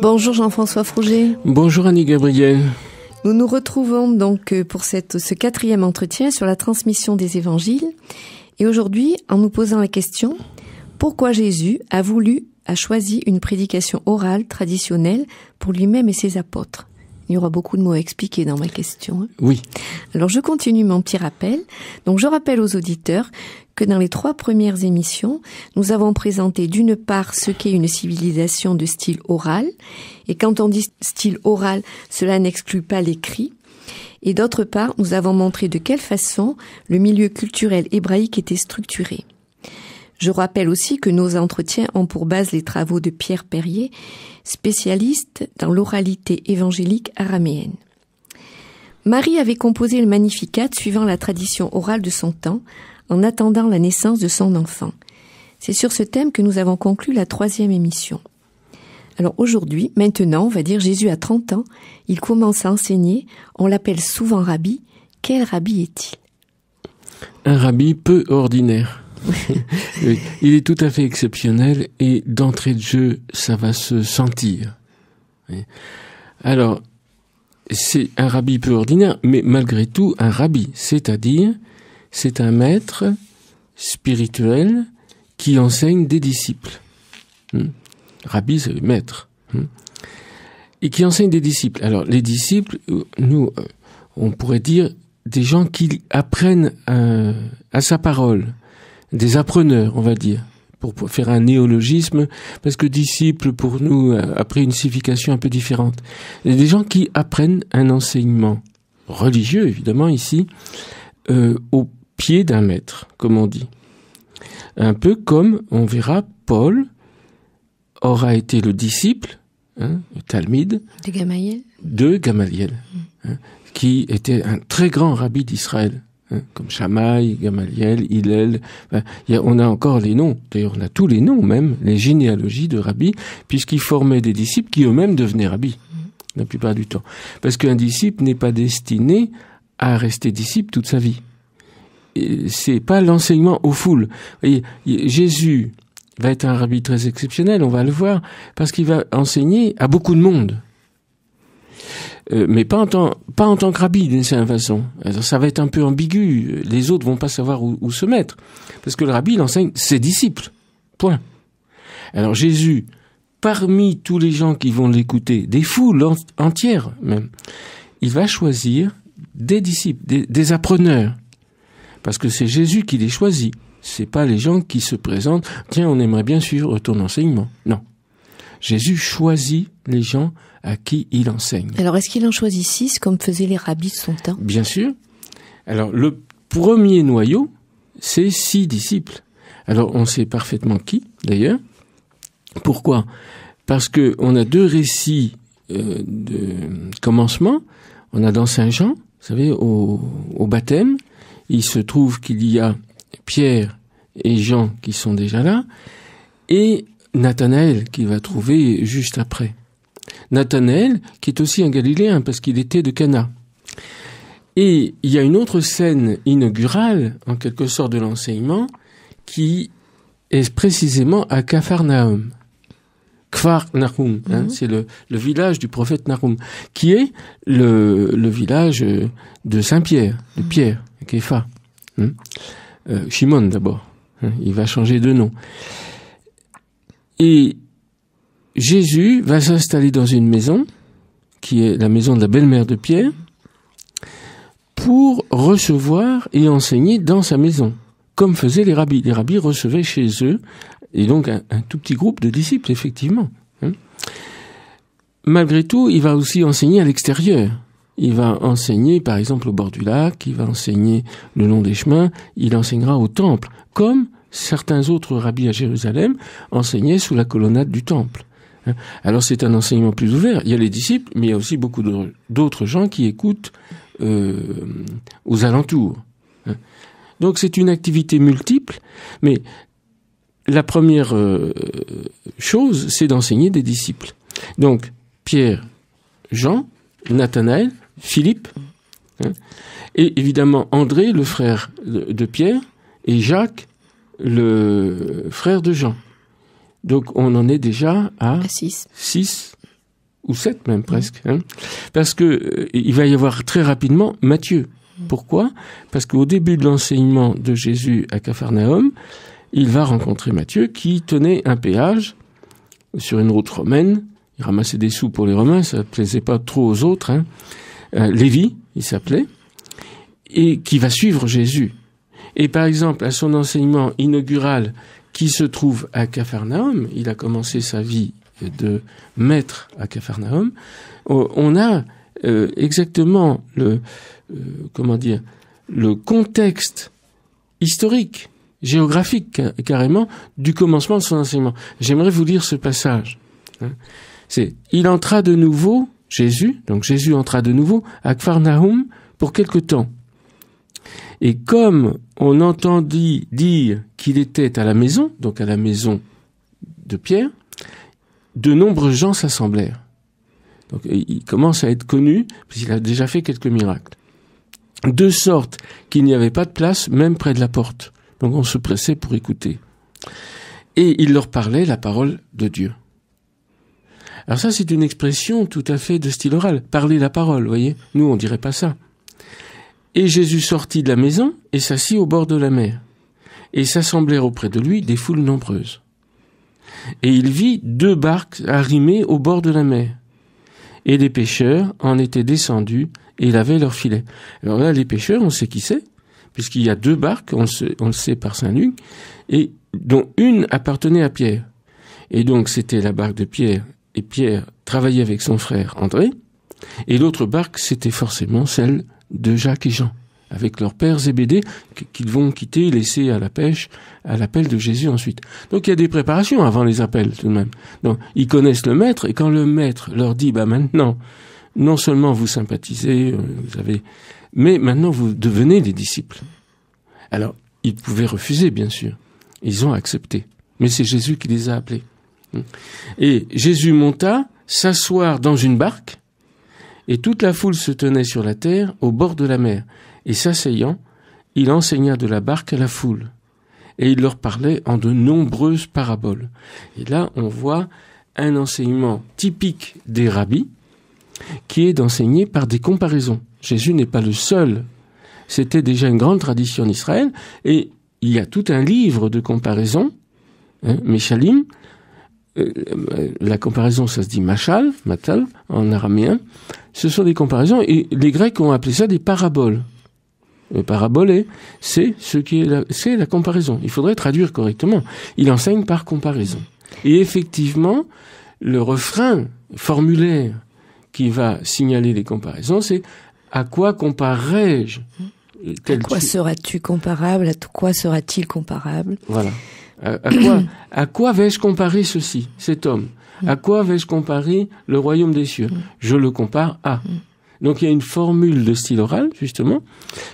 Bonjour Jean-François Frouget. Bonjour Annie Gabriel. Nous nous retrouvons donc euh, pour ce quatrième entretien sur la transmission des évangiles. Et aujourd'hui, en nous posant la question, pourquoi Jésus a voulu, a choisi une prédication orale traditionnelle pour lui-même et ses apôtres il y aura beaucoup de mots à expliquer dans ma question. Hein. Oui. Alors je continue mon petit rappel. Donc je rappelle aux auditeurs que dans les trois premières émissions, nous avons présenté d'une part ce qu'est une civilisation de style oral, et quand on dit style oral, cela n'exclut pas l'écrit, et d'autre part, nous avons montré de quelle façon le milieu culturel hébraïque était structuré. Je rappelle aussi que nos entretiens ont pour base les travaux de Pierre Perrier, spécialiste dans l'oralité évangélique araméenne. Marie avait composé le Magnificat suivant la tradition orale de son temps, en attendant la naissance de son enfant. C'est sur ce thème que nous avons conclu la troisième émission. Alors aujourd'hui, maintenant, on va dire Jésus a 30 ans, il commence à enseigner, on l'appelle souvent rabbi. Quel rabbi est-il Un rabbi peu ordinaire. il est tout à fait exceptionnel et d'entrée de jeu, ça va se sentir. Alors, c'est un rabbi peu ordinaire, mais malgré tout un rabbi, c'est-à-dire c'est un maître spirituel qui enseigne des disciples. Hmm. Rabbi, c'est le maître. Hmm. Et qui enseigne des disciples. Alors, les disciples, nous, euh, on pourrait dire des gens qui apprennent euh, à sa parole, des appreneurs, on va dire, pour, faire un néologisme, parce que disciple, pour nous, euh, a pris une signification un peu différente. Des gens qui apprennent un enseignement religieux, évidemment, ici, euh, au pied d'un maître, comme on dit. Un peu comme, on verra, Paul aura été le disciple, hein, le Talmide, de Gamaliel, de Gamaliel hein, qui était un très grand rabbi d'Israël. Hein, comme Chamaï, Gamaliel, Hillel. on a encore les noms, d'ailleurs on a tous les noms même, les généalogies de rabbis, puisqu'ils formaient des disciples qui eux-mêmes devenaient rabbis, mm-hmm. la plupart du temps. Parce qu'un disciple n'est pas destiné à rester disciple toute sa vie. C'est pas l'enseignement aux foules. Voyez, Jésus va être un rabbi très exceptionnel, on va le voir, parce qu'il va enseigner à beaucoup de monde. Euh, mais pas en tant pas en tant que rabbi d'une certaine façon. Alors, ça va être un peu ambigu. Les autres vont pas savoir où, se mettre parce que le rabbi il enseigne ses disciples. Point. Alors Jésus, parmi tous les gens qui vont l'écouter, des foules entières même, il va choisir des disciples, des, appreneurs, parce que c'est Jésus qui les choisit. C'est pas les gens qui se présentent. Tiens, on aimerait bien suivre ton enseignement. Non. Jésus choisit les gens à qui il enseigne. Alors, est-ce qu'il en choisit six, comme faisaient les rabbis de son temps Bien sûr. Alors, le premier noyau, c'est six disciples. Alors, on sait parfaitement qui, d'ailleurs. Pourquoi Parce que on a deux récits euh, de commencement. On a dans Saint Jean, vous savez, au, au baptême, il se trouve qu'il y a Pierre et Jean qui sont déjà là, et Nathanaël qui va trouver juste après. Nathanaël, qui est aussi un Galiléen, parce qu'il était de Cana. Et il y a une autre scène inaugurale, en quelque sorte, de l'enseignement, qui est précisément à Capharnaüm. Kfar hein, mhm. c'est le, village du prophète Nahum, qui est le, village de Saint-Pierre, de mhm. Pierre, Kepha. Hein. Euh, Shimon d'abord, hein, il va changer de nom. Et Jésus va s'installer dans une maison, qui est la maison de la belle-mère de Pierre, pour recevoir et enseigner dans sa maison, comme faisaient les rabbis. Les rabbis recevaient chez eux, et donc un, tout petit groupe de disciples, effectivement. Hein. Malgré tout, il va aussi enseigner à l'extérieur. Il va enseigner, par exemple, au bord du lac, il va enseigner le long des chemins, il enseignera au temple, comme certains autres rabbis à Jérusalem enseignaient sous la colonnade du temple. Hein? Alors c'est un enseignement plus ouvert. Il y a les disciples, mais il y a aussi beaucoup d'autres gens qui écoutent euh, aux alentours. Hein? Donc c'est une activité multiple, mais la première euh, chose, c'est d'enseigner des disciples. Donc Pierre, Jean, Nathanaël, Philippe, hein? et évidemment André, le frère de Pierre, et Jacques, le frère de Jean. Donc on en est déjà à 6 ou 7 même mmh. presque. Hein. Parce que euh, il va y avoir très rapidement Matthieu. Mmh. Pourquoi Parce qu'au début de l'enseignement de Jésus à Capharnaüm, il va rencontrer Matthieu qui tenait un péage sur une route romaine. Il ramassait des sous pour les Romains, ça ne plaisait pas trop aux autres. Hein. Euh, Lévi, il s'appelait, et qui va suivre Jésus. Et par exemple, à son enseignement inaugural qui se trouve à Capharnaüm. Il a commencé sa vie de maître à Capharnaüm. Euh, on a euh, exactement le euh, comment dire le contexte historique, géographique carrément, du commencement de son enseignement. J'aimerais vous lire ce passage. Hein. C'est il entra de nouveau Jésus, donc Jésus entra de nouveau à Capharnaüm pour quelque temps. Et comme on entendit dire qu'il était à la maison, donc à la maison de Pierre, de nombreux gens s'assemblèrent. Donc il commence à être connu, puisqu'il a déjà fait quelques miracles. De sorte qu'il n'y avait pas de place, même près de la porte. Donc on se pressait pour écouter. Et il leur parlait la parole de Dieu. Alors ça, c'est une expression tout à fait de style oral. Parler la parole, vous voyez. Nous, on dirait pas ça. Et Jésus sortit de la maison et s'assit au bord de la mer. Et s'assemblèrent auprès de lui des foules nombreuses. Et il vit deux barques arrimées au bord de la mer. Et les pêcheurs en étaient descendus et lavaient leurs filets. Alors là, les pêcheurs, on sait qui c'est, puisqu'il y a deux barques, on le sait, par Saint-Luc, et dont une appartenait à Pierre. Et donc c'était la barque de Pierre, et Pierre travaillait avec son frère André, et l'autre barque, c'était forcément celle de Jacques et Jean avec leurs pères Zébédée, qu'ils vont quitter, laisser à la pêche, à l'appel de Jésus ensuite. Donc il y a des préparations avant les appels tout de même. Donc ils connaissent le maître, et quand le maître leur dit, bah maintenant, non seulement vous sympathisez, euh, vous avez, mais maintenant vous devenez des disciples. Alors, ils pouvaient refuser, bien sûr. Ils ont accepté. Mais c'est Jésus qui les a appelés. Et Jésus monta s'asseoir dans une barque, et toute la foule se tenait sur la terre, au bord de la mer, et s'asseyant, il enseigna de la barque à la foule, et il leur parlait en de nombreuses paraboles. Et là, on voit un enseignement typique des rabbis, qui est d'enseigner par des comparaisons. Jésus n'est pas le seul. C'était déjà une grande tradition en Israël, et il y a tout un livre de comparaisons, hein, Meshalim, euh, la comparaison, ça se dit machal, matal en araméen ce sont des comparaisons, et les Grecs ont appelé ça des paraboles. Le euh, parabolé, c'est ce qui est la, c'est la comparaison. Il faudrait traduire correctement. Il enseigne par comparaison. Et effectivement, le refrain formulaire qui va signaler les comparaisons, c'est à quoi comparerai-je je À quoi seras-tu comparable À quoi sera-t-il comparable Voilà. à quoi, à quoi vais-je comparer ceci, cet homme à mm. quoi vais-je comparer le royaume des cieux mm. Je le compare à. Mm. Donc il y a une formule de style oral justement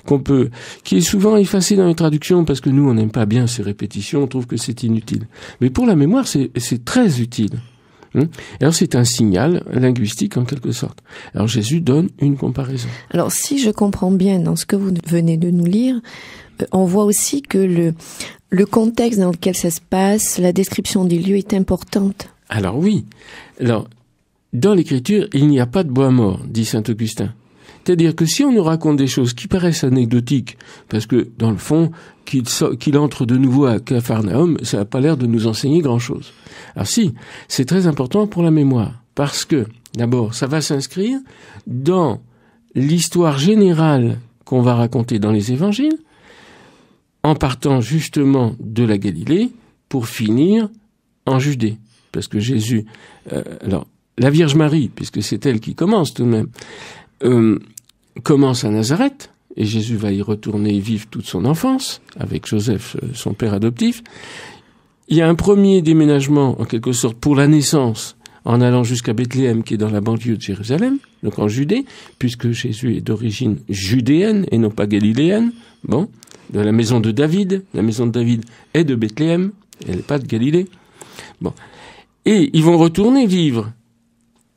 qu'on peut, qui est souvent effacée dans les traductions parce que nous on n'aime pas bien ces répétitions, on trouve que c'est inutile. Mais pour la mémoire c'est très utile. Hein. Alors c'est un signal linguistique en quelque sorte. Alors Jésus donne une comparaison. Alors si je comprends bien dans ce que vous venez de nous lire, euh, on voit aussi que le, le contexte dans lequel ça se passe, la description des lieux est importante alors oui. Alors, dans l'écriture, il n'y a pas de bois mort, dit saint Augustin. C'est-à-dire que si on nous raconte des choses qui paraissent anecdotiques, parce que dans le fond, qu'il entre de nouveau à Capharnaüm, ça n'a pas l'air de nous enseigner grand-chose. Alors si, c'est très important pour la mémoire, parce que, d'abord, ça va s'inscrire dans l'histoire générale qu'on va raconter dans les évangiles, en partant justement de la Galilée pour finir en Judée parce que Jésus, euh, alors la Vierge Marie, puisque c'est elle qui commence tout de même, euh, commence à Nazareth, et Jésus va y retourner et vivre toute son enfance avec Joseph, euh, son père adoptif. Il y a un premier déménagement, en quelque sorte, pour la naissance, en allant jusqu'à Bethléem, qui est dans la banlieue de Jérusalem, donc en Judée, puisque Jésus est d'origine judéenne et non pas galiléenne, bon, de la maison de David, la maison de David est de Bethléem, elle n'est pas de Galilée. Bon, et ils vont retourner vivre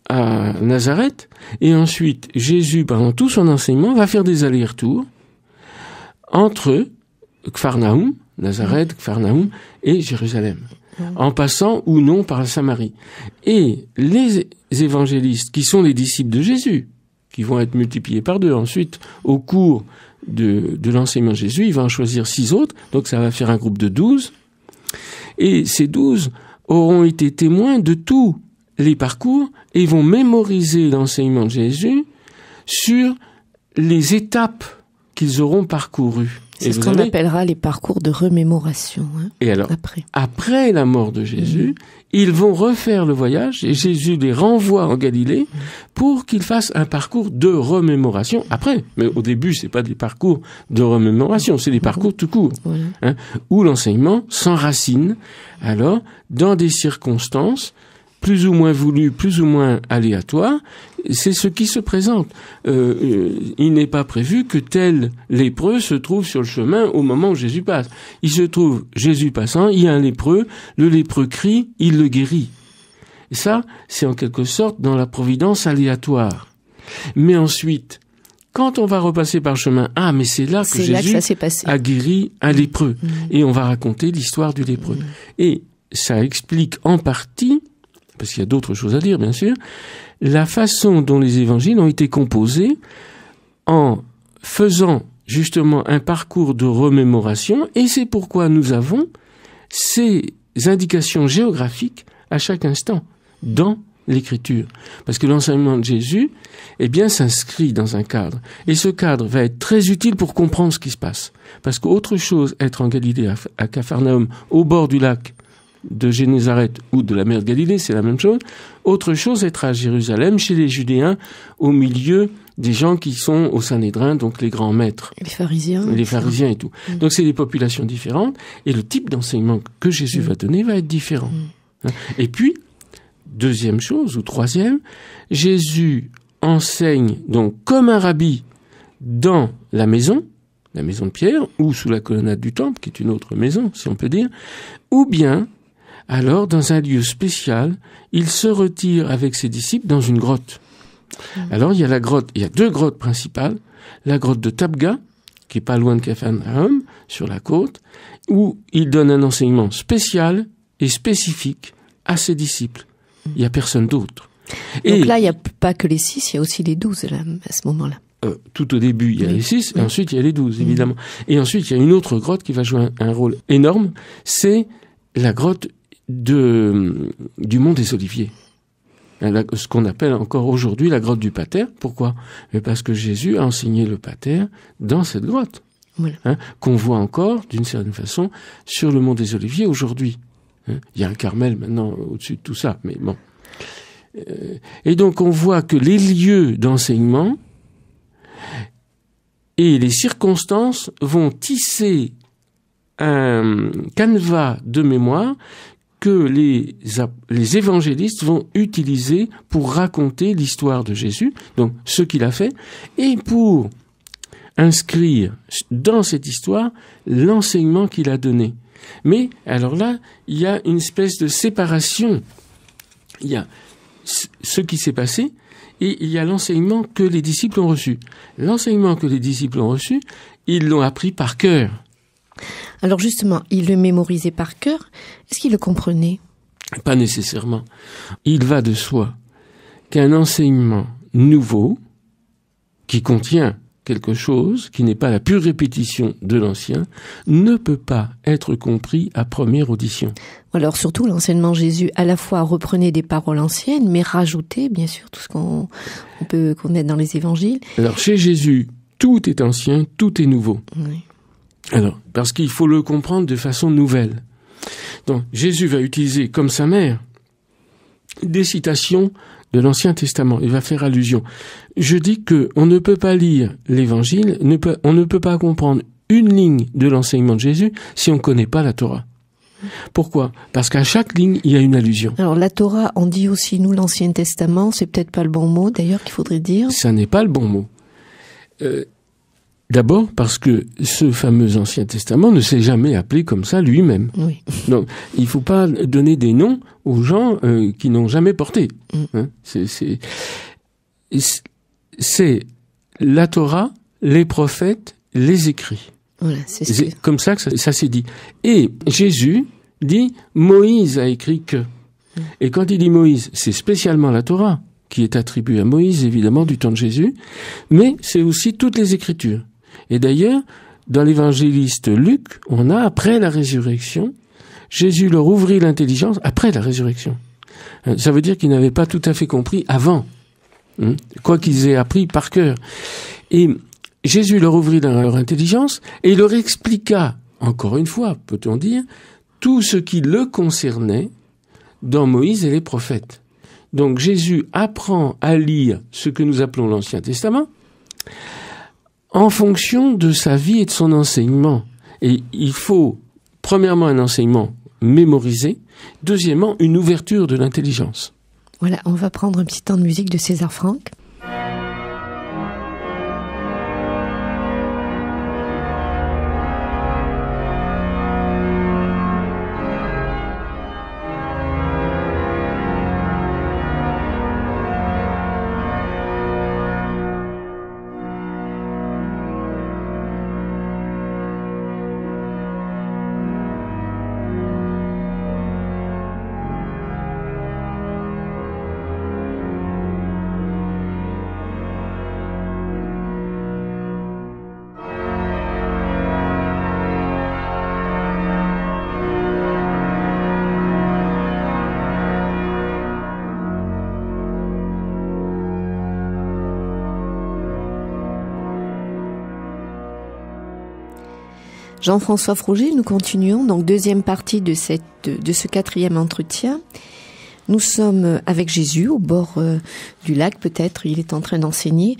à Nazareth. Et ensuite, Jésus, pendant tout son enseignement, va faire des allers-retours entre Kfarnaum, Nazareth, Kpharnaum et Jérusalem, en passant ou non par la Samarie. Et les évangélistes, qui sont les disciples de Jésus, qui vont être multipliés par deux ensuite, au cours de, de l'enseignement de Jésus, il va en choisir six autres, donc ça va faire un groupe de douze. Et ces douze auront été témoins de tous les parcours et vont mémoriser l'enseignement de Jésus sur les étapes qu'ils auront parcourues. C'est ce qu'on appellera les parcours de remémoration. Hein, et alors, après. après. la mort de Jésus, mhm. ils vont refaire le voyage et Jésus les renvoie en Galilée mhm. pour qu'ils fassent un parcours de remémoration après. Mais au début, c'est pas des parcours de remémoration, c'est des parcours tout court, hein, où l'enseignement s'enracine alors dans des circonstances plus ou moins voulu, plus ou moins aléatoire, c'est ce qui se présente. Euh, euh, il n'est pas prévu que tel lépreux se trouve sur le chemin au moment où Jésus passe. Il se trouve, Jésus passant, il y a un lépreux, le lépreux crie, il le guérit. Et ça, c'est en quelque sorte dans la providence aléatoire. Mais ensuite, quand on va repasser par chemin, ah, mais c'est là que Jésus a guéri un lépreux. Mmh. Et on va raconter l'histoire du lépreux. Mmh. Et ça explique en partie parce qu'il y a d'autres choses à dire bien sûr, la façon dont les évangiles ont été composés en faisant justement un parcours de remémoration, et c'est pourquoi nous avons ces indications géographiques à chaque instant dans l'écriture. Parce que l'enseignement de Jésus, eh bien, s'inscrit dans un cadre. Et ce cadre va être très utile pour comprendre ce qui se passe. Parce qu'autre chose, être en Galilée, à Capharnaüm, au bord du lac, de Génézareth ou de la mer de Galilée, c'est la même chose. Autre chose, être à Jérusalem, chez les Judéens, au milieu des gens qui sont au Sanhédrin, donc les grands maîtres. Les pharisiens. Les pharisiens et tout. Mm. Donc c'est des populations différentes, et le type d'enseignement que Jésus mm. va donner va être différent. Mm. Hein. Et puis, deuxième chose, ou troisième, Jésus enseigne donc comme un rabbi dans la maison, la maison de Pierre, ou sous la colonnade du temple, qui est une autre maison, si on peut dire, ou bien alors, dans un lieu spécial, il se retire avec ses disciples dans une grotte. Mm. Alors, il y a la grotte, il y deux grottes principales, la grotte de Tabga, qui est pas loin de Capernaum, sur la côte, où il donne un enseignement spécial et spécifique à ses disciples. Il n'y a personne d'autre. Et Donc là, il n'y a pas que les six, il y a aussi les douze à ce moment-là. Euh, tout au début, il y a les six, et ensuite il y a les douze, mm. évidemment. Et ensuite, il y a une autre grotte qui va jouer un rôle énorme, c'est la grotte de, du Mont des Oliviers. Ce qu'on appelle encore aujourd'hui la grotte du Pater. Pourquoi Parce que Jésus a enseigné le Pater dans cette grotte. Hein, qu'on voit encore, d'une certaine façon, sur le Mont des Oliviers aujourd'hui. Hein. il y a un Carmel maintenant au-dessus de tout ça, mais bon. Euh, et donc on voit que les lieux d'enseignement et les circonstances vont tisser un canevas de mémoire que les, les évangélistes vont utiliser pour raconter l'histoire de Jésus, donc ce qu'il a fait, et pour inscrire dans cette histoire l'enseignement qu'il a donné. Mais alors là, il y a une espèce de séparation. Il y a ce qui s'est passé et il y a l'enseignement que les disciples ont reçu. L'enseignement que les disciples ont reçu, ils l'ont appris par cœur. Alors justement, il le mémorisait par cœur. Est-ce qu'il le comprenait Pas nécessairement. Il va de soi qu'un enseignement nouveau, qui contient quelque chose qui n'est pas la pure répétition de l'ancien, ne peut pas être compris à première audition. Alors surtout, l'enseignement Jésus à la fois reprenait des paroles anciennes, mais rajoutait bien sûr tout ce qu'on peut connaître dans les évangiles. Alors chez Jésus, tout est ancien, tout est nouveau. Oui. Alors, parce qu'il faut le comprendre de façon nouvelle. Donc, Jésus va utiliser, comme sa mère, des citations de l'Ancien Testament. Il va faire allusion. Je dis que on ne peut pas lire l'Évangile, on ne peut pas comprendre une ligne de l'enseignement de Jésus si on ne connaît pas la Torah. Pourquoi Parce qu'à chaque ligne, il y a une allusion. Alors la Torah, on dit aussi nous l'Ancien Testament, c'est peut-être pas le bon mot d'ailleurs qu'il faudrait dire. Ça n'est pas le bon mot. Euh, D'abord parce que ce fameux Ancien Testament ne s'est jamais appelé comme ça lui-même. Donc il ne faut pas donner des noms aux gens euh, qui n'ont jamais porté. Mm. Hein, c'est la Torah, les prophètes, les écrits. c'est comme ça que ça, s'est dit. Et Jésus dit Moïse a écrit que. Mm. Et quand il dit Moïse, c'est spécialement la Torah qui est attribuée à Moïse, évidemment, du temps de Jésus, mais c'est aussi toutes les Écritures. Et d'ailleurs, dans l'évangéliste Luc, on a, après la résurrection, Jésus leur ouvrit l'intelligence après la résurrection. Euh, ça veut dire qu'ils n'avaient pas tout à fait compris avant, hein, quoi qu'ils aient appris par cœur. Et Jésus leur ouvrit leur intelligence et leur expliqua, encore une fois, peut-on dire, tout ce qui le concernait dans Moïse et les prophètes. Donc Jésus apprend à lire ce que nous appelons l'Ancien Testament en fonction de sa vie et de son enseignement. Et il faut, premièrement, un enseignement mémorisé, deuxièmement, une ouverture de l'intelligence. Voilà, on va prendre un petit temps de musique de César Franck. Jean-François Frouget, nous continuons donc deuxième partie de, cette, de ce quatrième entretien. Nous sommes avec Jésus au bord euh, du lac, peut-être il est en train d'enseigner,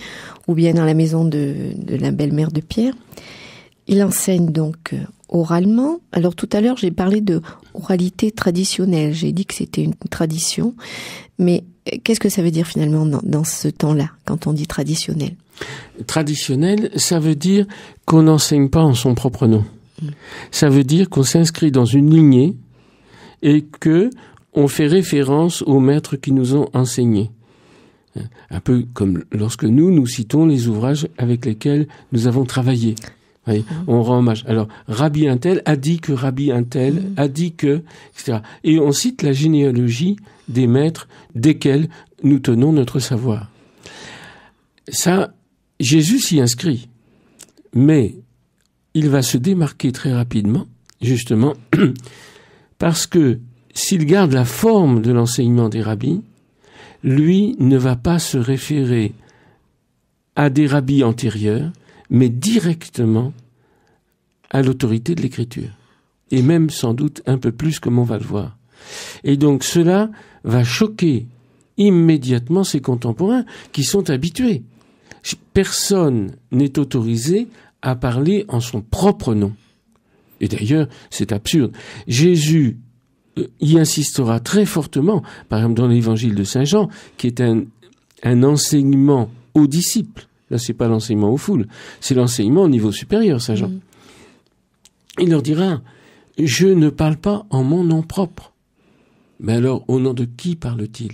ou bien dans la maison de, de la belle-mère de Pierre. Il enseigne donc euh, oralement. Alors tout à l'heure j'ai parlé de oralité traditionnelle, j'ai dit que c'était une tradition, mais Qu'est-ce que ça veut dire finalement dans, ce temps-là, quand on dit traditionnel Traditionnel, ça veut dire qu'on n'enseigne pas en son propre nom. Mm. Ça veut dire qu'on s'inscrit dans une lignée et que on fait référence aux maîtres qui nous ont enseignés. Un peu comme lorsque nous, nous citons les ouvrages avec lesquels nous avons travaillé. Mhm. on rend hommage. Alors, Rabbi Intel a dit que Rabbi Intel mhm. a dit que, etc. Et on cite la généalogie des maîtres desquels nous tenons notre savoir. Ça, Jésus s'y inscrit, mais il va se démarquer très rapidement, justement, parce que s'il garde la forme de l'enseignement des rabbis, lui ne va pas se référer à des rabbis antérieurs, mais directement à l'autorité de l'écriture. Et même sans doute un peu plus comme on va le voir. Et donc cela va choquer immédiatement ses contemporains qui sont habitués. Personne n'est autorisé à parler en son propre nom. Et d'ailleurs, c'est absurde. Jésus euh, y insistera très fortement, par exemple dans l'évangile de Saint Jean, qui est un, un enseignement aux disciples. Là, c'est pas l'enseignement aux foules, c'est l'enseignement au niveau supérieur, Saint Jean. Il leur dira, je ne parle pas en mon nom propre. Mais alors, au nom de qui parle-t-il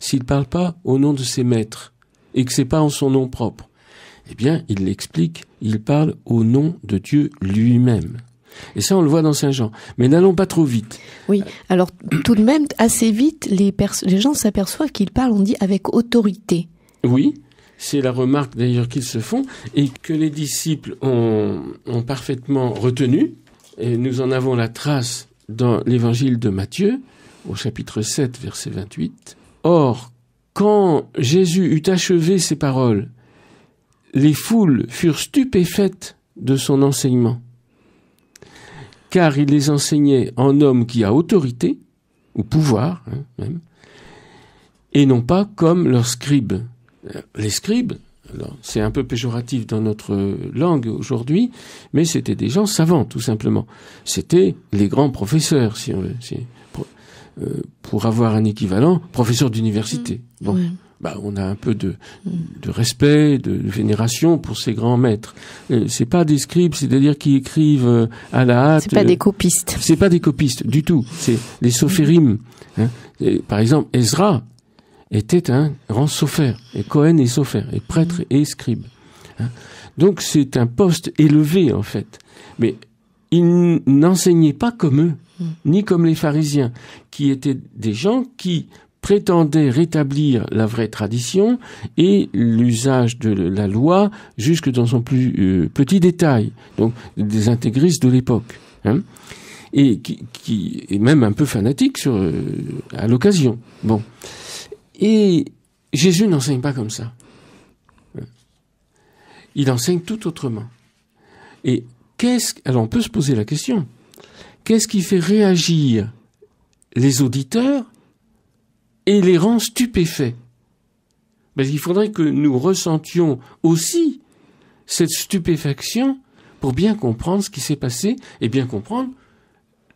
S'il ne parle pas au nom de ses maîtres, et que c'est pas en son nom propre, eh bien, il l'explique, il parle au nom de Dieu lui-même. Et ça, on le voit dans Saint Jean. Mais n'allons pas trop vite. Oui. Alors, tout de même, assez vite, les, les gens s'aperçoivent qu'ils parlent, on dit, avec autorité. Oui. C'est la remarque d'ailleurs qu'ils se font et que les disciples ont, parfaitement retenu. Et nous en avons la trace dans l'évangile de Matthieu, au chapitre 7, verset 28. Or, quand Jésus eut achevé ses paroles, les foules furent stupéfaites de son enseignement, car il les enseignait en homme qui a autorité, ou pouvoir hein, même, et non pas comme leurs scribes euh, les scribes, c'est un peu péjoratif dans notre langue aujourd'hui, mais c'était des gens savants, tout simplement. C'était les grands professeurs, si on veut. Euh, pour, avoir un équivalent, professeurs d'université. Mmh. Bon. Bah, on a un peu de, mmh. respect, de, vénération pour ces grands maîtres. Euh, c'est pas des scribes, c'est-à-dire qui écrivent à la hâte. C'est pas des copistes. C'est pas des copistes du tout. C'est les sophérimes. Hein. par exemple, Ezra, était un grand sophère, et Cohen est sophère, et prêtre et scribe. Hein. Donc c'est un poste élevé en fait. Mais il n'enseignait pas comme eux, hmm. ni comme les pharisiens, qui étaient des gens qui prétendaient rétablir la vraie tradition et l'usage de la loi jusque dans son plus euh, petit détail, donc des intégristes de l'époque. Hein, et qui, qui, est même un peu fanatique sur, euh, à l'occasion. Bon. Et Jésus n'enseigne pas comme ça. Il enseigne tout autrement. Et qu'est-ce alors on peut se poser la question qu'est-ce qui fait réagir les auditeurs et les rend stupéfaits Parce qu'il faudrait que nous ressentions aussi cette stupéfaction pour bien comprendre ce qui s'est passé et bien comprendre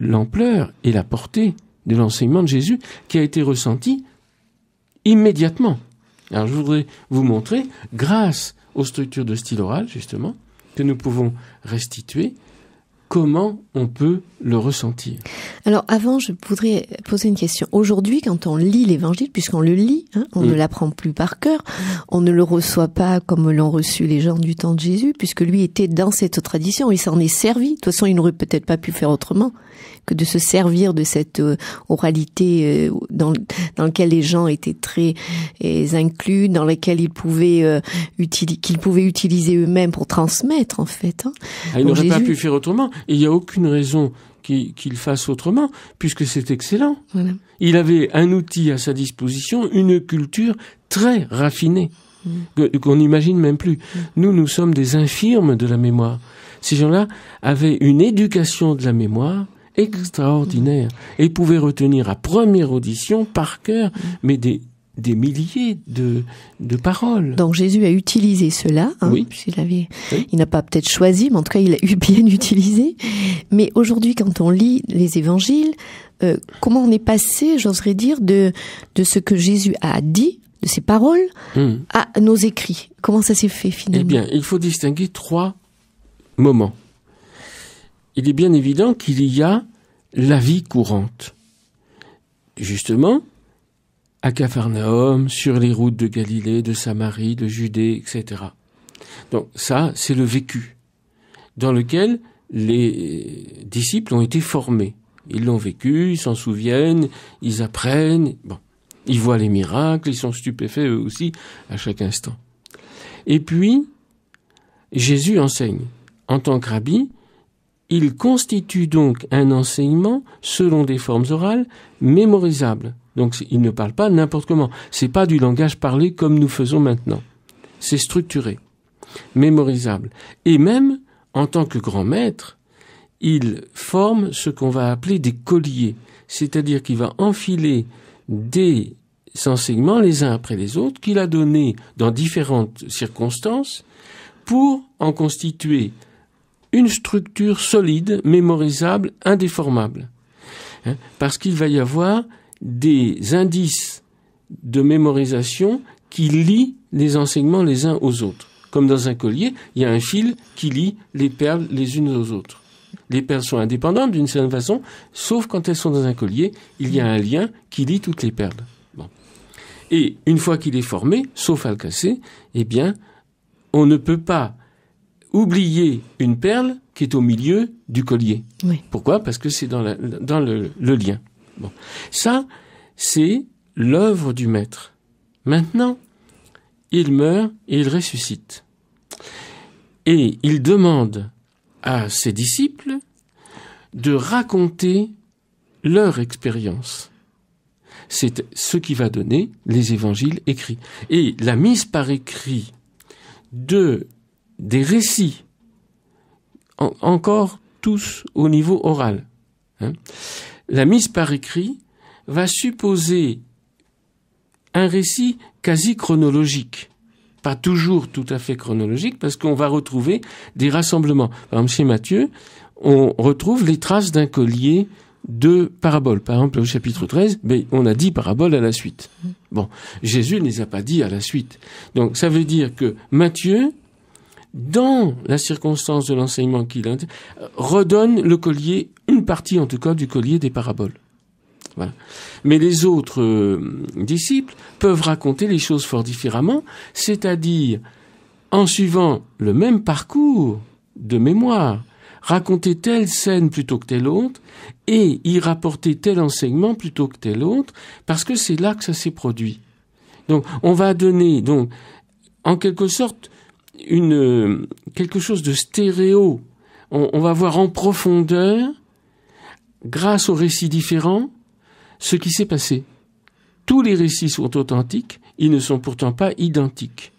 l'ampleur et la portée de l'enseignement de Jésus qui a été ressenti immédiatement. Alors je voudrais vous montrer, grâce aux structures de style oral, justement, que nous pouvons restituer comment on peut le ressentir. Alors avant, je voudrais poser une question. Aujourd'hui, quand on lit l'Évangile, puisqu'on le lit, hein, on ne mm. l'apprend plus par cœur, on ne le reçoit pas comme l'ont reçu les gens du temps de Jésus, puisque lui était dans cette tradition, il s'en est servi. De toute façon, il n'aurait peut-être pas pu faire autrement que de se servir de cette euh, oralité euh, dans, dans laquelle les gens étaient très euh, inclus, dans laquelle ils pouvaient, utiliser utiliser eux-mêmes pour transmettre, en fait. Hein. Ah, il n'aurait pas pu faire autrement. Il n'y a aucune raison qu'il fasse autrement, puisque c'est excellent. Il avait un outil à sa disposition, une culture très raffinée, mm. qu'on n'imagine même plus. Mm. Nous, nous sommes des infirmes de la mémoire. Ces gens-là avaient une éducation de la mémoire extraordinaire mm. et pouvaient retenir à première audition par cœur, mais des, des milliers de, paroles. Donc Jésus a utilisé cela. Hein, oui. Il, il n'a pas peut-être choisi, mais en tout cas, il a eu bien utilisé. Mais aujourd'hui, quand on lit les évangiles, euh, comment on est passé, j'oserais dire, de, ce que Jésus a dit, de ses paroles, hmm. à nos écrits Comment ça s'est fait finalement Eh bien, il faut distinguer trois moments. Il est bien évident qu'il y a la vie courante. Justement, à Capharnaüm, sur les routes de Galilée, de Samarie, de Judée, etc. Donc ça, c'est le vécu dans lequel les disciples ont été formés. Ils l'ont vécu, ils s'en souviennent, ils apprennent, bon, ils voient les miracles, ils sont stupéfaits eux aussi à chaque instant. Et puis, Jésus enseigne. En tant que rabbi, il constitue donc un enseignement selon des formes orales mémorisables donc il ne parle pas n'importe comment. C'est pas du langage parlé comme nous faisons maintenant. C'est structuré, mémorisable. Et même, en tant que grand maître, il forme ce qu'on va appeler des colliers. C'est-à-dire qu'il va enfiler des enseignements les uns après les autres qu'il a donnés dans différentes circonstances pour en constituer une structure solide, mémorisable, indéformable. Hein, parce qu'il va y avoir des indices de mémorisation qui lient les enseignements les uns aux autres. Comme dans un collier, il y a un fil qui lie les perles les unes aux autres. Les perles sont indépendantes d'une certaine façon, sauf quand elles sont dans un collier, il y a un lien qui lie toutes les perles. Et une fois qu'il est formé, sauf à le casser, eh bien, on ne peut pas oublier une perle qui est au milieu du collier. Pourquoi Parce que c'est dans, le lien. Ça, c'est l'œuvre du maître. Maintenant, il meurt et il ressuscite. Et il demande à ses disciples de raconter leur expérience. C'est ce qui va donner les évangiles écrits. Et la mise par écrit de des récits, encore tous au niveau oral. Hein la mise par écrit va supposer un récit quasi chronologique. Pas toujours tout à fait chronologique, parce qu'on va retrouver des rassemblements. Par exemple, chez Matthieu, on retrouve les traces d'un collier de paraboles. Par exemple, au chapitre 13, ben, on a dit paraboles à la suite. Bon, Jésus ne les a pas dit à la suite. Donc, ça veut dire que Matthieu dans la circonstance de l'enseignement qu'il euh, redonne le collier, une partie en tout cas du collier des paraboles. Voilà. Mais les autres euh, disciples peuvent raconter les choses fort différemment, c'est-à-dire en suivant le même parcours de mémoire, raconter telle scène plutôt que telle autre et y rapporter tel enseignement plutôt que tel autre parce que c'est là que ça s'est produit. Donc on va donner donc en quelque sorte une, quelque chose de stéréo. On, va voir en profondeur, grâce aux récits différents, ce qui s'est passé. Tous les récits sont authentiques, ils ne sont pourtant pas identiques.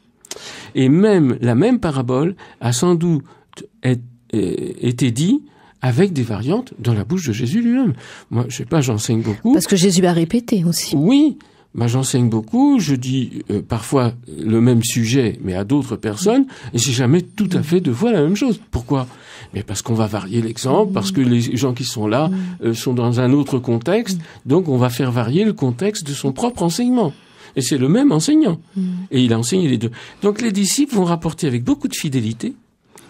Et même la même parabole a sans doute été dit avec des variantes dans la bouche de Jésus lui-même. Moi, je sais pas, j'enseigne beaucoup. Parce que Jésus a répété aussi. Oui, bah, j'enseigne beaucoup, je dis euh, parfois euh, le même sujet, mais à d'autres personnes, et c'est jamais tout à fait deux fois la même chose. Pourquoi Mais parce qu'on va varier l'exemple, parce que les gens qui sont là mm. euh, sont dans un autre contexte, mm. donc on va faire varier le contexte de son propre enseignement. Et c'est le même enseignant. Mm. Et il a enseigné les deux. Donc les disciples vont rapporter avec beaucoup de fidélité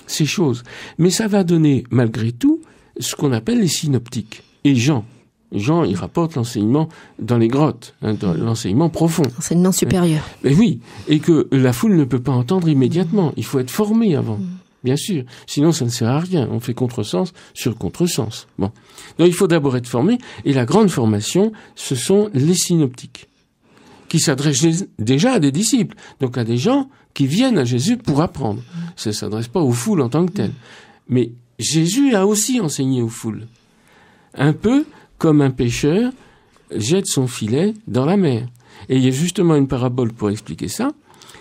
ces choses. Mais ça va donner, malgré tout, ce qu'on appelle les synoptiques. Et Jean, Jean, il rapporte l'enseignement dans les grottes, hein, dans mm. l'enseignement profond. L'enseignement supérieur. Euh, mais oui, et que la foule ne peut pas entendre immédiatement. Il faut être formé avant. Mm. Bien sûr, sinon ça ne sert à rien. On fait contresens sur contresens. Bon, donc il faut d'abord être formé, et la grande formation, ce sont les synoptiques, qui s'adressent déjà à des disciples, donc à des gens qui viennent à Jésus pour apprendre. Mm. Ça ne s'adresse pas aux foules en tant que telles, mais Jésus a aussi enseigné aux foules, un peu comme un pêcheur jette son filet dans la mer. Et il y a justement une parabole pour expliquer ça,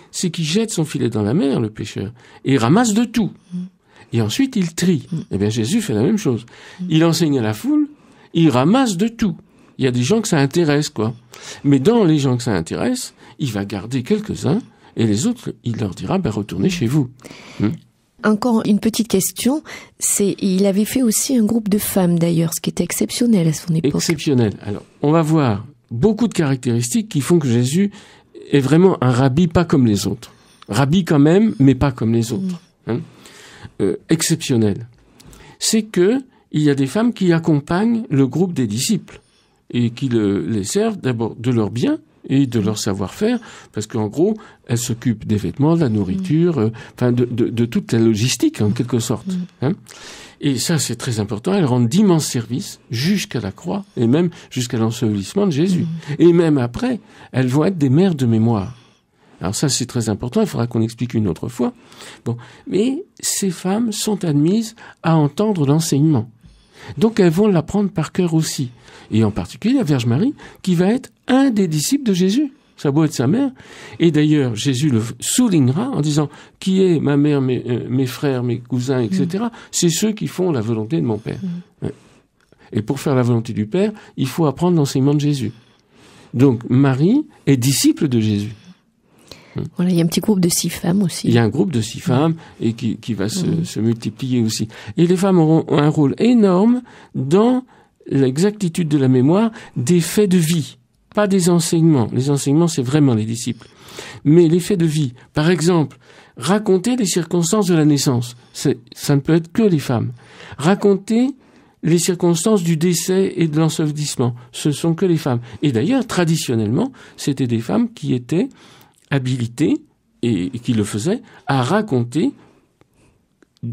c'est qu'il jette son filet dans la mer, le pêcheur, et il ramasse de tout. Et ensuite, il trie. Eh bien, Jésus fait la même chose. Il enseigne à la foule, il ramasse de tout. Il y a des gens que ça intéresse, quoi. Mais dans les gens que ça intéresse, il va garder quelques-uns, et les autres, il leur dira, ben, retournez chez vous. Hmm. Encore une petite question, c'est il avait fait aussi un groupe de femmes d'ailleurs, ce qui était exceptionnel à son époque. Exceptionnel. Alors, on va voir beaucoup de caractéristiques qui font que Jésus est vraiment un rabbi pas comme les autres. Rabbi quand même, mais pas comme les autres. Mm. Hein. Euh, exceptionnel. C'est que il y a des femmes qui accompagnent le groupe des disciples et qui les servent d'abord de leur bien, et de leur savoir-faire, parce qu'en gros, elles s'occupent des vêtements, de la nourriture, mm. euh, enfin de, toute la logistique en quelque sorte. Mm. Hein. Et ça, c'est très important. Elles rendent d'immenses services jusqu'à la croix et même jusqu'à l'ensevelissement de Jésus. Mm. Et même après, elles vont être des mères de mémoire. Alors ça, c'est très important. Il faudra qu'on explique une autre fois. Bon, mais ces femmes sont admises à entendre l'enseignement. Donc elles vont l'apprendre par cœur aussi. Et en particulier la Vierge Marie, qui va être un des disciples de Jésus. Ça doit être sa mère. Et d'ailleurs, Jésus le soulignera en disant, qui est ma mère, mes, euh, frères, mes cousins, etc. Mm. C'est ceux qui font la volonté de mon Père. Mm. Et pour faire la volonté du Père, il faut apprendre l'enseignement de Jésus. Donc Marie est disciple de Jésus. Mm. Voilà, il y a un petit groupe de six femmes aussi. Il y a un groupe de six mm. femmes et qui, qui va se, mm. se, multiplier aussi. Et les femmes auront un rôle énorme dans l'exactitude de la mémoire des faits de vie, pas des enseignements. Les enseignements, c'est vraiment les disciples. Mais les faits de vie, par exemple, raconter les circonstances de la naissance, ça ne peut être que les femmes. Raconter les circonstances du décès et de l'ensevelissement, ce sont que les femmes. Et d'ailleurs, traditionnellement, c'était des femmes qui étaient habilité, et, qui le faisait, à raconter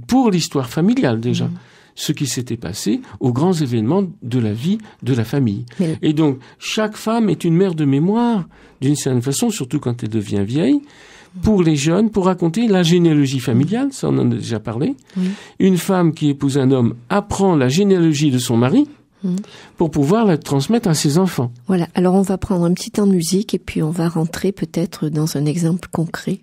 pour l'histoire familiale déjà. Mm. ce qui s'était passé aux grands événements de la vie de la famille. Et donc, chaque femme est une mère de mémoire, d'une certaine façon, surtout quand elle devient vieille, pour les jeunes, pour raconter la généalogie familiale, ça on en a déjà parlé. Une femme qui épouse un homme apprend la généalogie de son mari, Mmh. pour pouvoir la transmettre à ses enfants. Voilà, alors on va prendre un petit temps de musique et puis on va rentrer peut-être dans un exemple concret.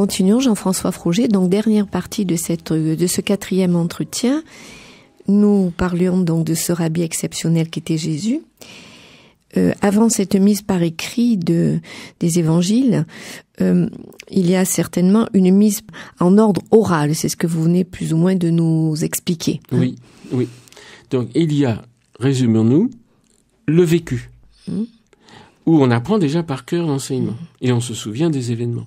continuons, Jean-François Frouget. Donc, dernière partie de, cette, euh, de ce quatrième entretien. Nous parlions donc de ce rabbi exceptionnel qui était Jésus. Euh, avant cette mise par écrit de, des évangiles, euh, il y a certainement une mise en ordre oral. C'est ce que vous venez plus ou moins de nous expliquer. Oui, oui. Donc, il y a, résumons-nous, le vécu. Hum. où on apprend déjà par cœur l'enseignement hum. et on se souvient des événements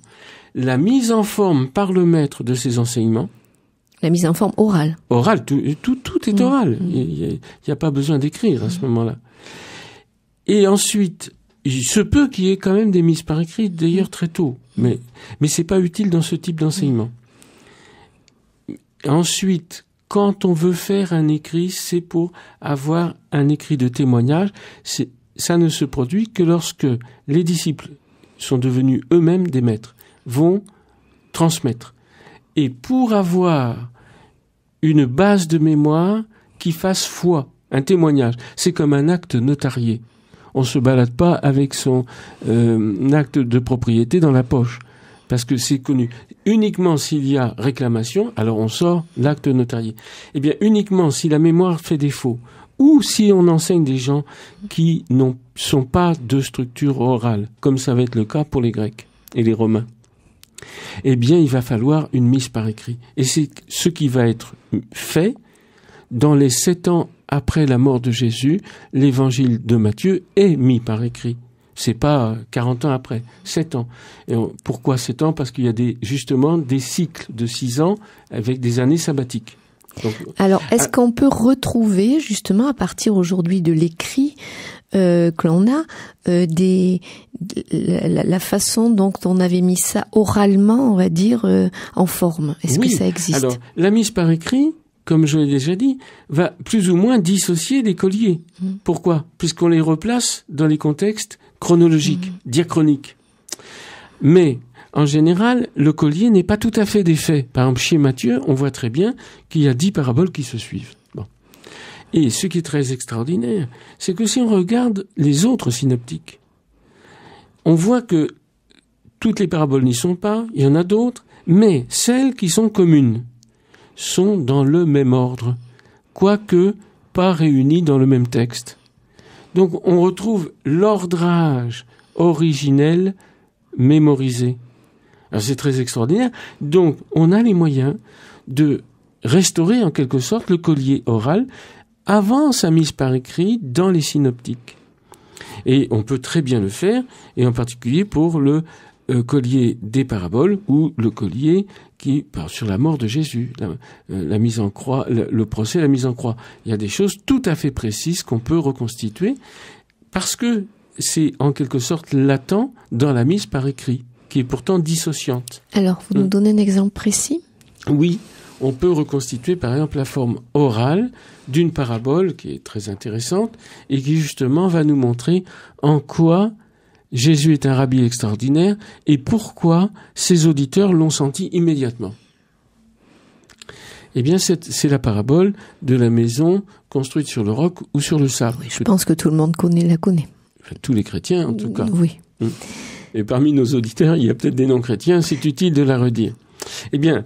la mise en forme par le maître de ses enseignements. La mise en forme orale. Orale, tout, est mmh. oral. Mmh. Il n'y a, pas besoin d'écrire à ce mmh. moment-là. Et ensuite, il se peut qu'il y ait quand même des mises par écrit, d'ailleurs très tôt, mais, mais c'est pas utile dans ce type d'enseignement. Ensuite, quand on veut faire un écrit, c'est pour avoir un écrit de témoignage. Ça ne se produit que lorsque les disciples sont devenus eux-mêmes des maîtres vont transmettre. Et pour avoir une base de mémoire qui fasse foi, un témoignage, c'est comme un acte notarié. On ne se balade pas avec son euh, acte de propriété dans la poche, parce que c'est connu. Uniquement s'il y a réclamation, alors on sort l'acte notarié. Eh bien, uniquement si la mémoire fait défaut, ou si on enseigne des gens qui n'ont sont pas de structure orale, comme ça va être le cas pour les Grecs et les Romains eh bien, il va falloir une mise par écrit. Et c'est ce qui va être fait dans les sept ans après la mort de Jésus, l'évangile de Matthieu est mis par écrit. C'est pas 40 ans après, 7 ans. Et pourquoi sept ans Parce qu'il y a des, justement des cycles de 6 ans avec des années sabbatiques. Alors, est-ce qu'on peut retrouver justement à partir aujourd'hui de l'écrit euh, que l'on a euh, des la, façon dont on avait mis ça oralement, on va dire, euh, en forme. Est-ce que ça existe Alors, la mise par écrit, comme je l'ai déjà dit, va plus ou moins dissocier les colliers. Hmm. Pourquoi Puisqu'on les replace dans les contextes chronologiques, hmm. diachroniques. Mais en général, le collier n'est pas tout à fait défait. Par exemple, chez Matthieu, on voit très bien qu'il y a dix paraboles qui se suivent. Et ce qui est très extraordinaire, c'est que si on regarde les autres synoptiques, on voit que toutes les paraboles n'y sont pas, il y en a d'autres, mais celles qui sont communes sont dans le même ordre, quoique pas réunies dans le même texte. Donc on retrouve l'ordrage originel mémorisé. C'est très extraordinaire. Donc on a les moyens de restaurer en quelque sorte le collier oral avant sa mise par écrit dans les synoptiques. Et on peut très bien le faire, et en particulier pour le euh, collier des paraboles ou le collier qui parle sur la mort de Jésus, euh, la, mise en croix, le, le, procès, la mise en croix. Il y a des choses tout à fait précises qu'on peut reconstituer parce que c'est en quelque sorte latent dans la mise par écrit, qui est pourtant dissociante. Alors, vous nous hum. donnez un exemple précis Oui on peut reconstituer par exemple la forme orale d'une parabole qui est très intéressante et qui justement va nous montrer en quoi Jésus est un rabbi extraordinaire et pourquoi ses auditeurs l'ont senti immédiatement. Eh bien, c'est la parabole de la maison construite sur le roc ou sur le sable. je pense que tout le monde connaît, la connaît. tous les chrétiens, en tout cas. Oui. Hein. Et parmi nos auditeurs, il y a peut-être des non-chrétiens, c'est utile de la redire. Eh bien,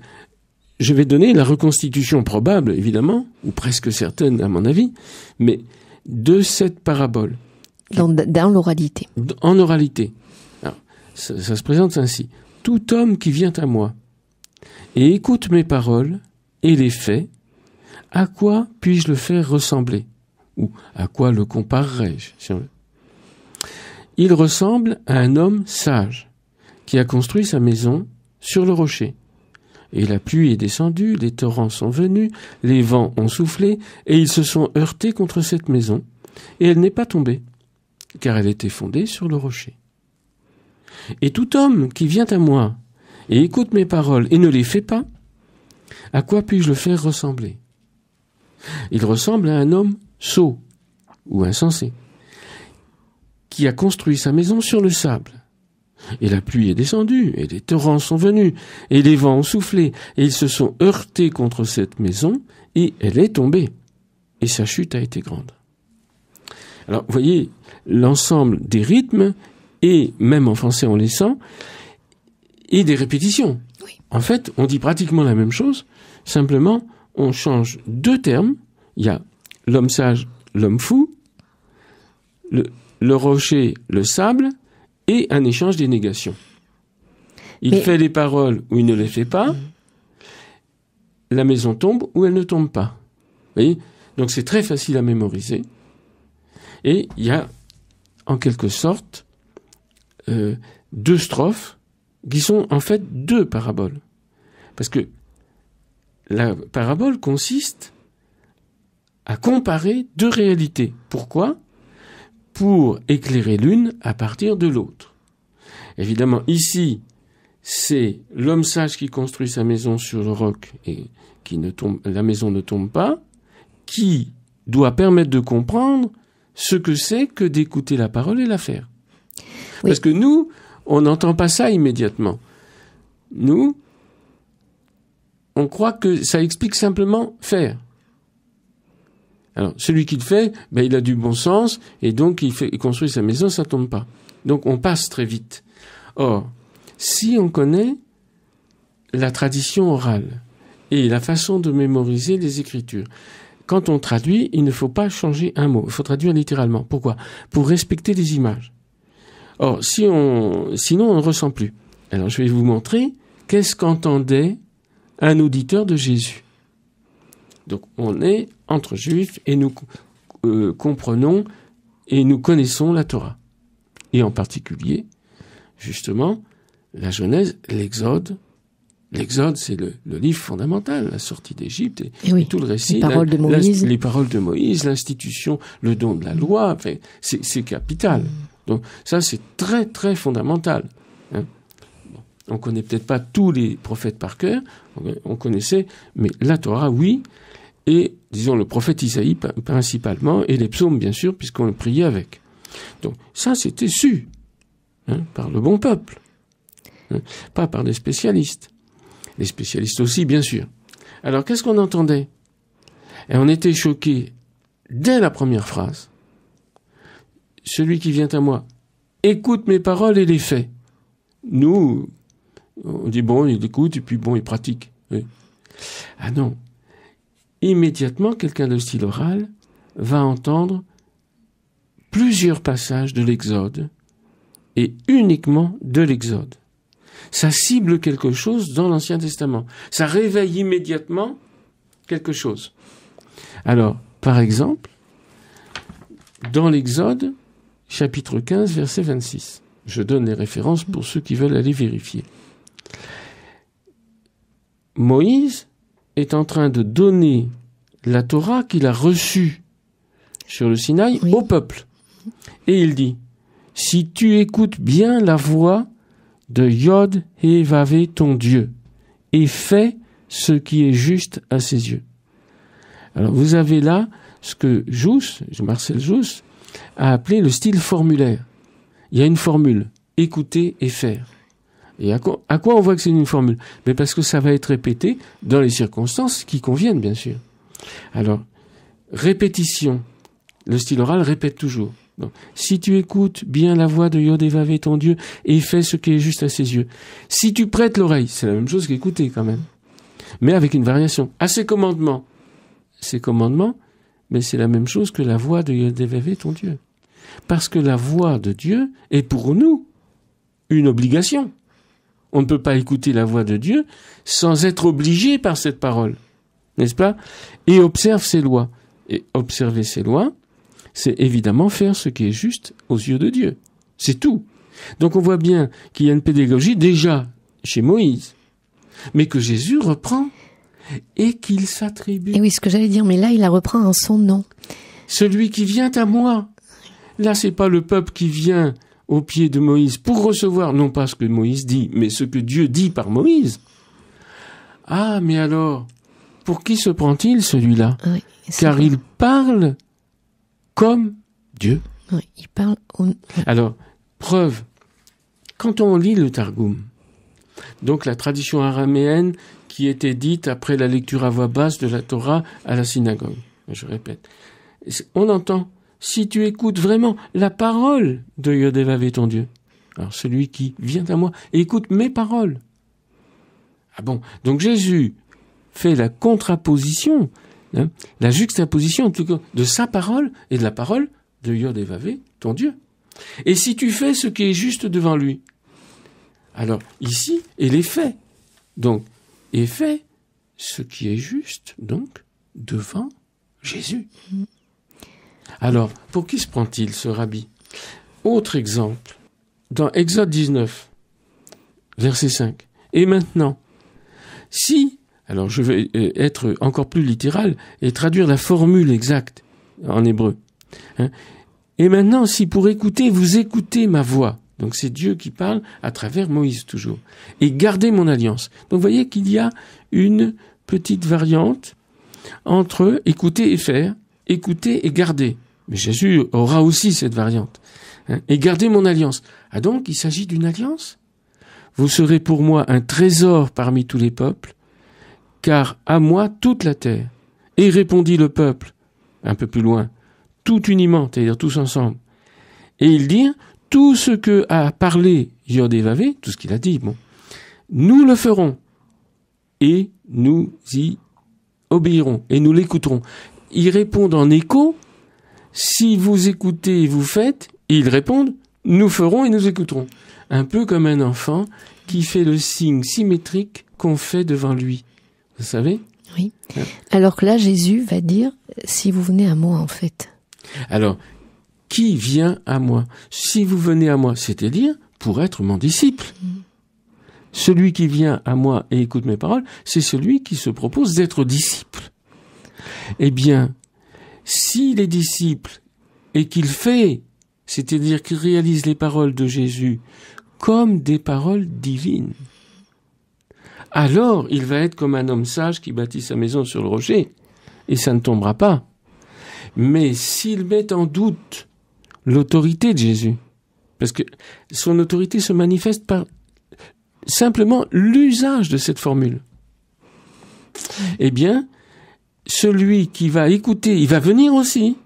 je vais donner la reconstitution probable, évidemment, ou presque certaine à mon avis, mais de cette parabole. Dans, l'oralité. En oralité. Ah, ça, se présente ainsi. Tout homme qui vient à moi et écoute mes paroles et les faits, à quoi puis-je le faire ressembler Ou à quoi le comparerais-je Il ressemble à un homme sage qui a construit sa maison sur le rocher. Et la pluie est descendue, les torrents sont venus, les vents ont soufflé, et ils se sont heurtés contre cette maison, et elle n'est pas tombée, car elle était fondée sur le rocher. Et tout homme qui vient à moi, et écoute mes paroles, et ne les fait pas, à quoi puis-je le faire ressembler Il ressemble à un homme sot ou insensé, qui a construit sa maison sur le sable. Et la pluie est descendue, et les torrents sont venus, et les vents ont soufflé, et ils se sont heurtés contre cette maison, et elle est tombée. Et sa chute a été grande. Alors, vous voyez, l'ensemble des rythmes, et même en français on les sent, et des répétitions. En fait, on dit pratiquement la même chose, simplement, on change deux termes. Il y a l'homme sage, l'homme fou, le rocher, le sable, et un échange des négations. Il fait les paroles ou il ne les fait pas. La maison tombe ou elle ne tombe pas. Vous voyez Donc c'est très facile à mémoriser. Et il y a, en quelque sorte, euh, deux strophes qui sont en fait deux paraboles. Parce que la parabole consiste à comparer deux réalités. Pourquoi pour éclairer l'une à partir de l'autre. Évidemment, ici, c'est l'homme sage qui construit sa maison sur le roc et qui ne tombe, la maison ne tombe pas, qui doit permettre de comprendre ce que c'est que d'écouter la parole et la faire. Parce que nous, on n'entend pas ça immédiatement. Nous, on croit que ça explique simplement faire. Alors, celui qui le fait, ben, il a du bon sens, et donc il, fait, construit sa maison, ça tombe pas. Donc, on passe très vite. Or, si on connaît la tradition orale et la façon de mémoriser les écritures, quand on traduit, il ne faut pas changer un mot. Il faut traduire littéralement. Pourquoi Pour respecter les images. Or, si on, sinon, on ne ressent plus. Alors, je vais vous montrer qu'est-ce qu'entendait un auditeur de Jésus. Donc, on est entre juifs et nous euh, comprenons et nous connaissons la Torah. Et en particulier, justement, la Genèse, l'Exode. L'Exode, c'est le, livre fondamental, la sortie d'Égypte et, eh tout le récit. Les paroles de Moïse. Les paroles de Moïse, l'institution, le don de la loi, enfin, c'est capital. Mm. Donc ça, c'est très, très fondamental. Hein. on ne connaît peut-être pas tous les prophètes par cœur, on connaissait, mais la Torah, oui. Et disons, le prophète Isaïe principalement, et les psaumes, bien sûr, puisqu'on le priait avec. Donc, ça, c'était su hein, par le bon peuple, hein, pas par des spécialistes. Les spécialistes aussi, bien sûr. Alors, qu'est-ce qu'on entendait Et eh, on était choqué dès la première phrase. Celui qui vient à moi, écoute mes paroles et les fait. Nous, on dit bon, il écoute et puis bon, il pratique. Ah non, immédiatement, quelqu'un de style oral va entendre plusieurs passages de l'Exode et uniquement de l'Exode. Ça cible quelque chose dans l'Ancien Testament. Ça réveille immédiatement quelque chose. Alors, par exemple, dans l'Exode, chapitre 15, verset 26. Je donne les références pour ceux qui veulent aller vérifier. Moïse est en train de donner la Torah qu'il a reçue sur le Sinaï au peuple. Et il dit, si tu écoutes bien la voix de Yod et ton Dieu, et fais ce qui est juste à ses yeux. Alors vous avez là ce que Jousse, Marcel Jousse, a appelé le style formulaire. Il y a une formule, écouter et faire. Et à quoi, on voit que c'est une formule Mais parce que ça va être répété dans les circonstances qui conviennent, bien sûr. Alors, répétition. Le style oral répète toujours. Donc, si tu écoutes bien la voix de Yodévavé ton Dieu et fais ce qui est juste à ses yeux. Si tu prêtes l'oreille, c'est la même chose qu'écouter quand même. Mais avec une variation. À ses commandements. Ses commandements, mais c'est la même chose que la voix de Yodévavé ton Dieu. Parce que la voix de Dieu est pour nous une obligation on ne peut pas écouter la voix de Dieu sans être obligé par cette parole, n'est-ce pas Et observe ses lois. Et observer ses lois, c'est évidemment faire ce qui est juste aux yeux de Dieu. C'est tout. Donc on voit bien qu'il y a une pédagogie déjà chez Moïse, mais que Jésus reprend et qu'il s'attribue. Et oui, ce que j'allais dire, mais là il la reprend en son nom. Celui qui vient à moi. Là, c'est pas le peuple qui vient au pied de Moïse pour recevoir non pas ce que Moïse dit, mais ce que Dieu dit par Moïse. Ah, mais alors, pour qui se prend-il celui-là Car il parle comme Dieu. il parle. Alors, preuve. Quand on lit le Targum, donc la tradition araméenne qui était dite après la lecture à voix basse de la Torah à la synagogue, je répète, on entend si tu écoutes vraiment la parole de Yodévavé ton Dieu. Alors celui qui vient à moi écoute mes paroles. Ah bon Donc Jésus fait la contraposition, hein, la juxtaposition en tout de sa parole et de la parole de Yodévavé ton Dieu. Et si tu fais ce qui est juste devant lui Alors ici, il est fait. Donc, et fait ce qui est juste, donc, devant Jésus. Mm-hmm. Alors, pour qui se prend-il ce rabbi Autre exemple, dans Exode 19, verset 5. Et maintenant, si, alors je vais euh, être encore plus littéral et traduire la formule exacte en hébreu. Hein. et maintenant, si pour écouter, vous écoutez ma voix, donc c'est Dieu qui parle à travers Moïse toujours, et gardez mon alliance. Donc vous voyez qu'il y a une petite variante entre écouter et faire, écouter et garder. Mais Jésus aura aussi cette variante. Hein, et gardez mon alliance. Ah donc, il s'agit d'une alliance Vous serez pour moi un trésor parmi tous les peuples, car à moi toute la terre. Et répondit le peuple, un peu plus loin, tout uniment, c'est-à-dire tous ensemble. Et ils dirent, tout ce que a parlé Jodé-Vavé, tout ce qu'il a dit, bon, nous le ferons, et nous y obéirons, et nous l'écouterons. Ils répondent en écho si vous écoutez et vous faites, ils répondent, nous ferons et nous écouterons. Un peu comme un enfant qui fait le signe symétrique qu'on fait devant lui. Vous savez Oui. Alors que là, Jésus va dire, si vous venez à moi, en fait. Alors, qui vient à moi Si vous venez à moi, c'est-à-dire pour être mon disciple. Mm. Celui qui vient à moi et écoute mes paroles, c'est celui qui se propose d'être disciple. Eh bien, si les disciples, et qu'il fait, c'est-à-dire qu'il réalise les paroles de Jésus comme des paroles divines, alors il va être comme un homme sage qui bâtit sa maison sur le rocher, et ça ne tombera pas. Mais s'il met en doute l'autorité de Jésus, parce que son autorité se manifeste par simplement l'usage de cette formule, eh bien, celui qui va écouter, il va venir aussi.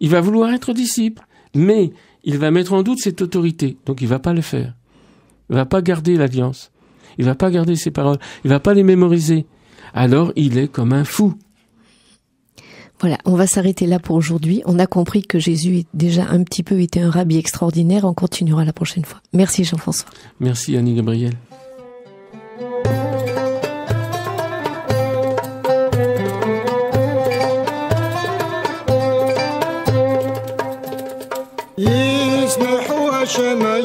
Il va vouloir être disciple. Mais il va mettre en doute cette autorité. Donc il ne va pas le faire. Il ne va pas garder l'alliance. Il ne va pas garder ses paroles. Il ne va pas les mémoriser. Alors il est comme un fou. Voilà, on va s'arrêter là pour aujourd'hui. On a compris que Jésus est déjà un petit peu été un rabbi extraordinaire. On continuera la prochaine fois. Merci Jean-François. Merci annie Gabriel. 什么